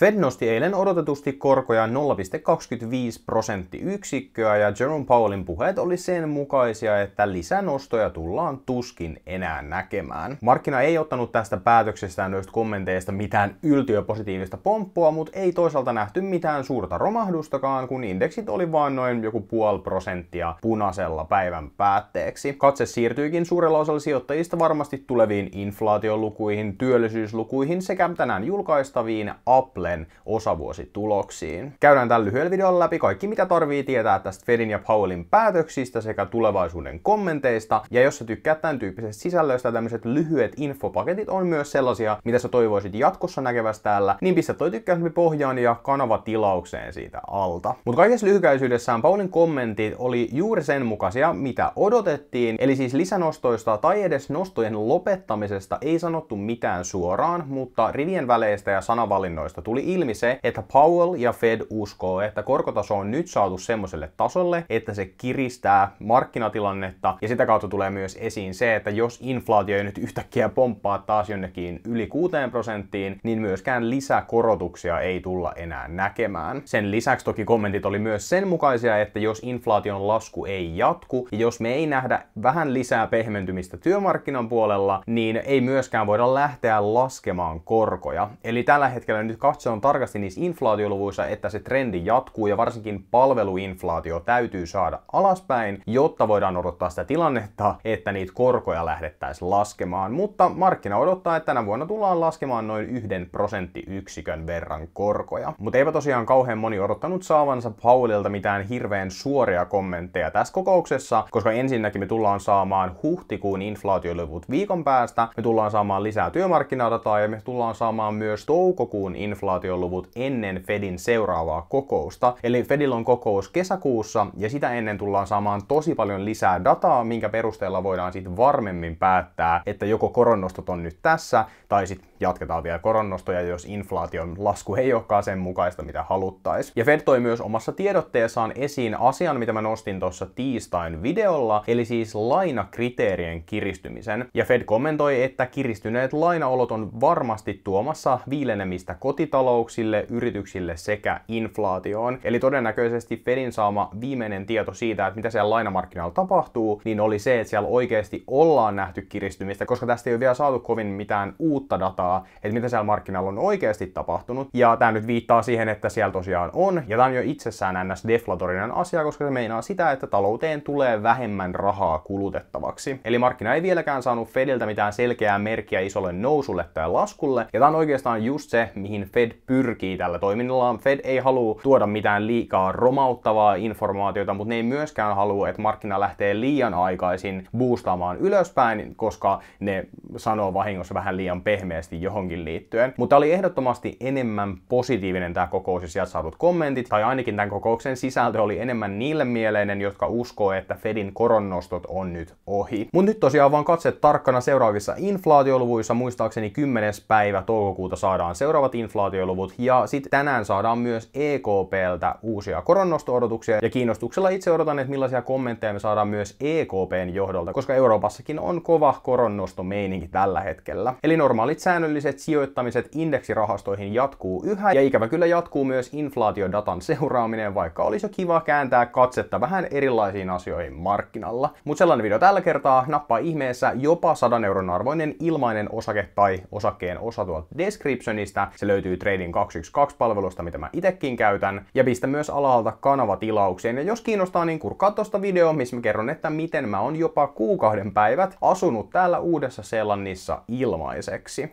Fed nosti eilen odotetusti korkoja 0,25 prosenttiyksikköä ja Jerome Powellin puheet oli sen mukaisia, että lisänostoja tullaan tuskin enää näkemään. Markkina ei ottanut tästä päätöksestään noista kommenteista mitään yltiöpositiivista pomppua, mutta ei toisaalta nähty mitään suurta romahdustakaan, kun indeksit oli vain noin joku puoli prosenttia punaisella päivän päätteeksi. Katse siirtyykin suurella osalla sijoittajista varmasti tuleviin inflaatiolukuihin, työllisyyslukuihin sekä tänään julkaistaviin Apple Powellen osavuosituloksiin. Käydään tällä lyhyellä videolla läpi kaikki, mitä tarvii tietää tästä Fedin ja Powellin päätöksistä sekä tulevaisuuden kommenteista. Ja jos sä tykkäät tämän tyyppisestä sisällöstä, tämmöiset lyhyet infopaketit on myös sellaisia, mitä sä toivoisit jatkossa näkevästä täällä, niin pistä toi tykkäysmi pohjaan ja kanava tilaukseen siitä alta. Mutta kaikessa lyhykäisyydessään Paulin kommentit oli juuri sen mukaisia, mitä odotettiin, eli siis lisänostoista tai edes nostojen lopettamisesta ei sanottu mitään suoraan, mutta rivien väleistä ja sanavalinnoista tuli tuli ilmi se, että Powell ja Fed uskoo, että korkotaso on nyt saatu semmoiselle tasolle, että se kiristää markkinatilannetta ja sitä kautta tulee myös esiin se, että jos inflaatio ei nyt yhtäkkiä pomppaa taas jonnekin yli 6 prosenttiin, niin myöskään lisäkorotuksia ei tulla enää näkemään. Sen lisäksi toki kommentit oli myös sen mukaisia, että jos inflaation lasku ei jatku ja jos me ei nähdä vähän lisää pehmentymistä työmarkkinan puolella, niin ei myöskään voida lähteä laskemaan korkoja. Eli tällä hetkellä nyt se on tarkasti niissä inflaatioluvuissa, että se trendi jatkuu ja varsinkin palveluinflaatio täytyy saada alaspäin, jotta voidaan odottaa sitä tilannetta, että niitä korkoja lähdettäisiin laskemaan. Mutta markkina odottaa, että tänä vuonna tullaan laskemaan noin yhden prosenttiyksikön verran korkoja. Mutta eipä tosiaan kauhean moni odottanut saavansa Paulilta mitään hirveän suoria kommentteja tässä kokouksessa, koska ensinnäkin me tullaan saamaan huhtikuun inflaatioluvut viikon päästä, me tullaan saamaan lisää työmarkkinadataa ja me tullaan saamaan myös toukokuun inflaatioluvut inflaatioluvut ennen Fedin seuraavaa kokousta. Eli Fedillä on kokous kesäkuussa ja sitä ennen tullaan saamaan tosi paljon lisää dataa, minkä perusteella voidaan sitten varmemmin päättää, että joko koronnostot on nyt tässä tai sitten jatketaan vielä koronnostoja, jos inflaation lasku ei olekaan sen mukaista, mitä haluttaisiin. Ja Fed toi myös omassa tiedotteessaan esiin asian, mitä mä nostin tuossa tiistain videolla, eli siis lainakriteerien kiristymisen. Ja Fed kommentoi, että kiristyneet lainaolot on varmasti tuomassa viilenemistä kotitalouksille, yrityksille sekä inflaatioon. Eli todennäköisesti Fedin saama viimeinen tieto siitä, että mitä siellä lainamarkkinoilla tapahtuu, niin oli se, että siellä oikeasti ollaan nähty kiristymistä, koska tästä ei ole vielä saatu kovin mitään uutta dataa seurantaa, että mitä siellä markkinalla on oikeasti tapahtunut. Ja tämä nyt viittaa siihen, että siellä tosiaan on, ja tämä on jo itsessään ns. deflatorinen asia, koska se meinaa sitä, että talouteen tulee vähemmän rahaa kulutettavaksi. Eli markkina ei vieläkään saanut Fediltä mitään selkeää merkkiä isolle nousulle tai laskulle, ja tämä on oikeastaan just se, mihin Fed pyrkii tällä toiminnallaan. Fed ei halua tuoda mitään liikaa romauttavaa informaatiota, mutta ne ei myöskään halua, että markkina lähtee liian aikaisin boostaamaan ylöspäin, koska ne sanoo vahingossa vähän liian pehmeästi selkeästi johonkin liittyen. Mutta oli ehdottomasti enemmän positiivinen tämä kokous ja sieltä saadut kommentit, tai ainakin tämän kokouksen sisältö oli enemmän niille mieleinen, jotka uskoo, että Fedin koronnostot on nyt ohi. Mutta nyt tosiaan vaan katse tarkkana seuraavissa inflaatioluvuissa, muistaakseni 10. päivä toukokuuta saadaan seuraavat inflaatioluvut, ja sitten tänään saadaan myös EKPltä uusia koronnosto-odotuksia, ja kiinnostuksella itse odotan, että millaisia kommentteja me saadaan myös EKPn johdolta, koska Euroopassakin on kova koronnostomeininki tällä hetkellä. Eli normaalit säännöt säännölliset sijoittamiset indeksirahastoihin jatkuu yhä ja ikävä kyllä jatkuu myös inflaatiodatan seuraaminen, vaikka olisi jo kiva kääntää katsetta vähän erilaisiin asioihin markkinalla. Mutta sellainen video tällä kertaa, nappaa ihmeessä jopa 100 euron arvoinen ilmainen osake tai osakkeen osa tuolta descriptionista. Se löytyy Trading 212-palvelusta, mitä mä itekin käytän. Ja pistä myös alhaalta tilaukseen. Ja jos kiinnostaa, niin kurkaa tosta video, missä mä kerron, että miten mä oon jopa kuukauden päivät asunut täällä Uudessa Seelannissa ilmaiseksi.